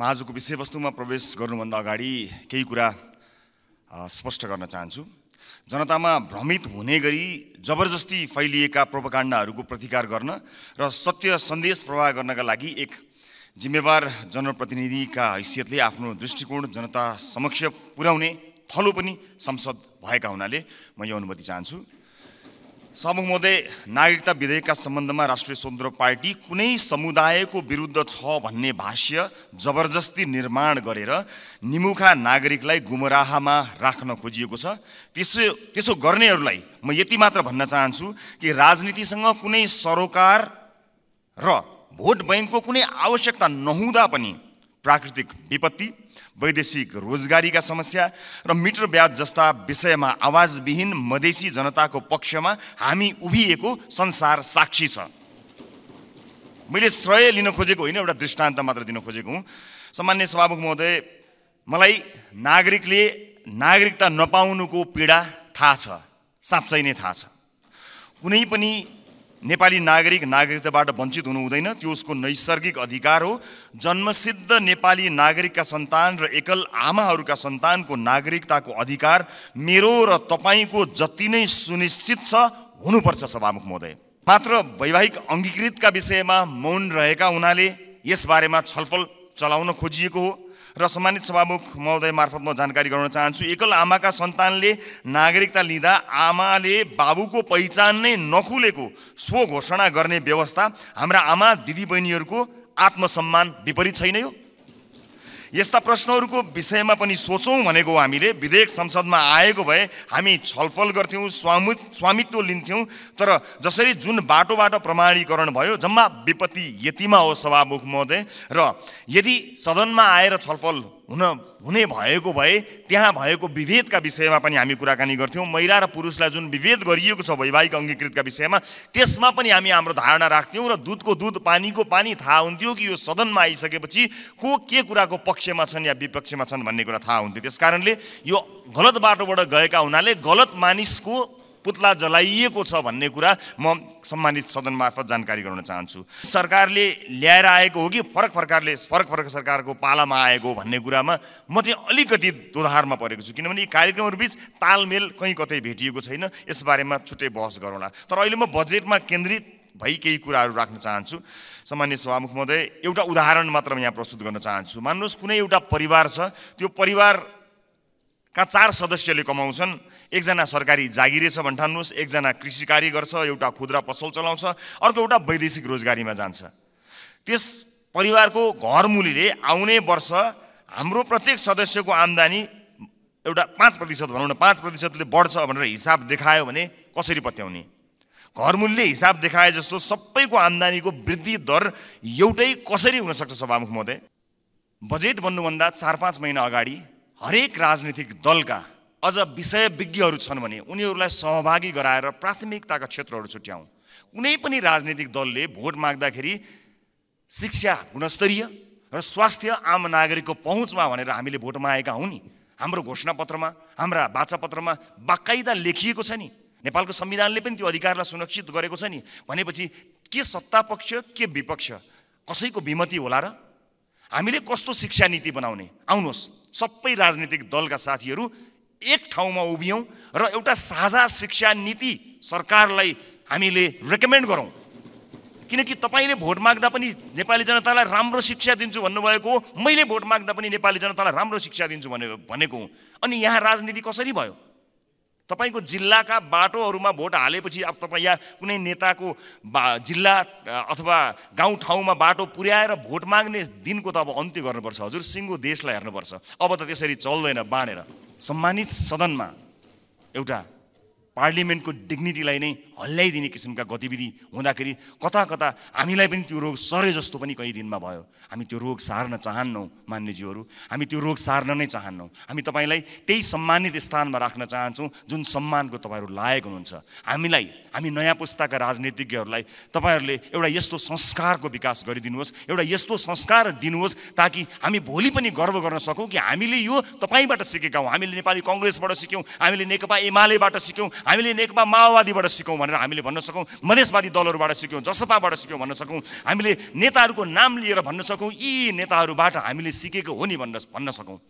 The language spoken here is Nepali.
म आजको विषयवस्तुमा प्रवेश गर्नुभन्दा अगाडि केही कुरा स्पष्ट गर्न चाहन्छु जनतामा भ्रमित हुने गरी जबरजस्ती फैलिएका प्रोपकाण्डहरूको प्रतिकार गर्न र सत्य सन्देश प्रवाह गर्नका लागि एक जिम्मेवार जनप्रतिनिधिका हैसियतले आफ्नो दृष्टिकोण जनता समक्ष पुर्याउने थलो पनि संसद भएका हुनाले म यो अनुमति चाहन्छु समुख महोदय नागरिकता विधेयकका सम्बन्धमा राष्ट्रिय स्वतन्त्र पार्टी कुनै समुदायको विरुद्ध छ भन्ने भाष्य जबरजस्ती निर्माण गरेर निमुखा नागरिकलाई गुमराहमा राख्न खोजिएको छ त्यसो त्यसो गर्नेहरूलाई म यति मात्र भन्न चाहन्छु कि राजनीतिसँग कुनै सरोकार र भोट ब्याङ्कको कुनै आवश्यकता नहुँदा पनि प्राकृतिक विपत्ति वैदेशिक रोजगारीका समस्या र मिटर ब्याज जस्ता विषयमा आवाजविहीन मधेसी जनताको पक्षमा हामी उभिएको संसार साक्षी छ मैले श्रेय लिन खोजेको होइन एउटा दृष्टान्त मात्र दिन खोजेको हुँ सामान्य सभामुख महोदय मलाई नागरिकले नागरिकता नपाउनुको पीडा थाहा छ साँच्चै नै थाहा छ कुनै पनि नेपाली नागरिक नागरिकताबाट वञ्चित हुनु त्यो उसको नैसर्गिक अधिकार हो जन्मसिद्ध नेपाली नागरिकका सन्तान र एकल आमाहरूका सन्तानको नागरिकताको अधिकार मेरो र तपाईँको जति नै सुनिश्चित छ हुनुपर्छ सभामुख महोदय मात्र वैवाहिक अङ्गीकृतका विषयमा मौन रहेका हुनाले यसबारेमा छलफल चलाउन खोजिएको हो र सम्मानित सभामुख महोदय मार्फत म जानकारी गराउन चाहन्छु एकल आमाका सन्तानले नागरिकता लिँदा आमाले बाबुको पहिचान नै नखुलेको स्वघोषणा घोषणा गर्ने व्यवस्था हाम्रा आमा दिदीबहिनीहरूको आत्मसम्मान विपरीत छैन यो यस्ता प्रश्नहरूको विषयमा पनि सोचौँ भनेको हामीले विधेयक संसदमा आएको भए हामी छलफल गर्थ्यौँ स्वामु स्वामित्व लिन्थ्यौँ तर जसरी जुन बाटोबाट प्रमाणीकरण भयो जम्मा विपत्ति यतिमा हो सभामुख महोदय र यदि सदनमा आएर छलफल हुन हुने भएको भए त्यहाँ भएको विभेदका विषयमा पनि हामी कुराकानी गर्थ्यौँ महिला र पुरुषलाई जुन विभेद गरिएको छ वैवाहिक अङ्गीकृतका विषयमा त्यसमा पनि हामी हाम्रो धारणा राख्थ्यौँ र दुधको दुध पानीको पानी थाहा हुन्थ्यो कि यो सदनमा आइसकेपछि को के कुराको पक्षमा छन् या विपक्षमा छन् भन्ने कुरा थाहा हुन्थ्यो त्यस यो गलत बाटोबाट गएका हुनाले गलत मानिसको पुतला जलाइएको छ भन्ने कुरा म सम्मानित सदन मार्फत जानकारी गराउन चाहन्छु सरकारले ल्याएर आएको हो कि फरक प्रकारले फरक फरक सरकारको पालामा आएको भन्ने कुरामा म चाहिँ अलिकति दोधारमा परेको छु किनभने यी कार्यक्रमहरूबिच तालमेल कहीँ कतै भेटिएको छैन यसबारेमा छुट्टै बहस गरौँला तर अहिले म बजेटमा केन्द्रित भई केही कुराहरू राख्न चाहन्छु सामान्य सभामुख महोदय एउटा उदाहरण मात्र म यहाँ प्रस्तुत गर्न चाहन्छु मान्नुहोस् कुनै एउटा परिवार छ त्यो परिवार का चार सदस्यले कमाउँछन् एकजना सरकारी जागिरे छ भन्ठान्नुहोस् एकजना कृषि कार्य गर्छ एउटा खुद्रा पसल चलाउँछ अर्को एउटा वैदेशिक रोजगारीमा जान्छ त्यस परिवारको घर आउने वर्ष हाम्रो प्रत्येक सदस्यको आम्दानी एउटा पाँच प्रतिशत भनौँ न पाँच प्रतिशतले बढ्छ भनेर हिसाब देखायो भने कसरी पत्याउने घर हिसाब देखाए जस्तो सबैको आम्दानीको वृद्धि दर एउटै कसरी हुनसक्छ सभामुख महोदय बजेट बन्नुभन्दा चार पाँच महिना अगाडि हरेक राजनीतिक दलका अझ विषय विज्ञहरू छन् भने उनीहरूलाई सहभागी गराएर प्राथमिकताका क्षेत्रहरू छुट्याउँ कुनै पनि राजनीतिक दलले भोट माग्दाखेरि शिक्षा गुणस्तरीय र स्वास्थ्य आम नागरिकको पहुँचमा भनेर हामीले भोट मागेका हौँ नि हाम्रो घोषणापत्रमा हाम्रा बाचापत्रमा बाकाइदा लेखिएको छ नि नेपालको संविधानले पनि त्यो अधिकारलाई सुरक्षित गरेको छ नि भनेपछि के सत्तापक्ष के विपक्ष कसैको विमति होला र हामीले कस्तो शिक्षा नीति बनाउने आउनुहोस् सबै राजनीतिक दलका साथीहरू एक ठाउँमा उभियौँ र एउटा साझा शिक्षा नीति सरकारलाई हामीले रेकमेन्ड गरौँ किनकि तपाईँले भोट माग्दा पनि नेपाली जनतालाई राम्रो शिक्षा दिन्छु भन्नुभएको हो मैले भोट माग्दा पनि नेपाली जनतालाई राम्रो शिक्षा दिन्छु भने भनेको हुँ अनि यहाँ राजनीति कसरी भयो तपाईँको जिल्लाका बाटोहरूमा भोट हालेपछि अब तपाईँ या कुनै नेताको बा जिल्ला अथवा ठाउँमा बाटो पुर्याएर भोट माग्ने दिनको त अब अन्त्य गर्नुपर्छ हजुर सिङ्गो देशलाई हेर्नुपर्छ अब त त्यसरी चल्दैन बाँडेर सम्मानित सदनमा एउटा पार्लियामेन्टको डिग्निटीलाई नै हल्ल्याइदिने किसिमका गतिविधि हुँदाखेरि कता कता हामीलाई पनि त्यो रोग सरे जस्तो पनि कहीँ दिनमा भयो हामी त्यो रोग सार्न चाहन्नौँ मान्यज्यूहरू हामी त्यो रोग सार्न नै चाहन्नौँ हामी तपाईँलाई त्यही सम्मानित स्थानमा राख्न चाहन्छौँ जुन सम्मानको तपाईँहरू लायक हुनुहुन्छ हामीलाई हामी नयाँ पुस्ताका राजनीतिज्ञहरूलाई तपाईँहरूले एउटा यस्तो संस्कारको विकास गरिदिनुहोस् एउटा यस्तो संस्कार दिनुहोस् ताकि हामी भोलि पनि गर्व गर्न सकौँ कि हामीले यो तपाईँबाट सिकेका हौँ हामीले नेपाली कङ्ग्रेसबाट सिक्यौँ हामीले नेकपा एमालेबाट सिक्यौँ हामीले नेकपा माओवादीबाट सिकौँ भनेर हामीले भन्न सकौँ मधेसवादी दलहरूबाट सिक्यौँ जसपाबाट सिक्यौँ भन्न सकौँ हामीले नेताहरूको नाम लिएर भन्न सकौँ यी नेताहरूबाट हामीले सिकेको हो नि भन्न भन्न सकौँ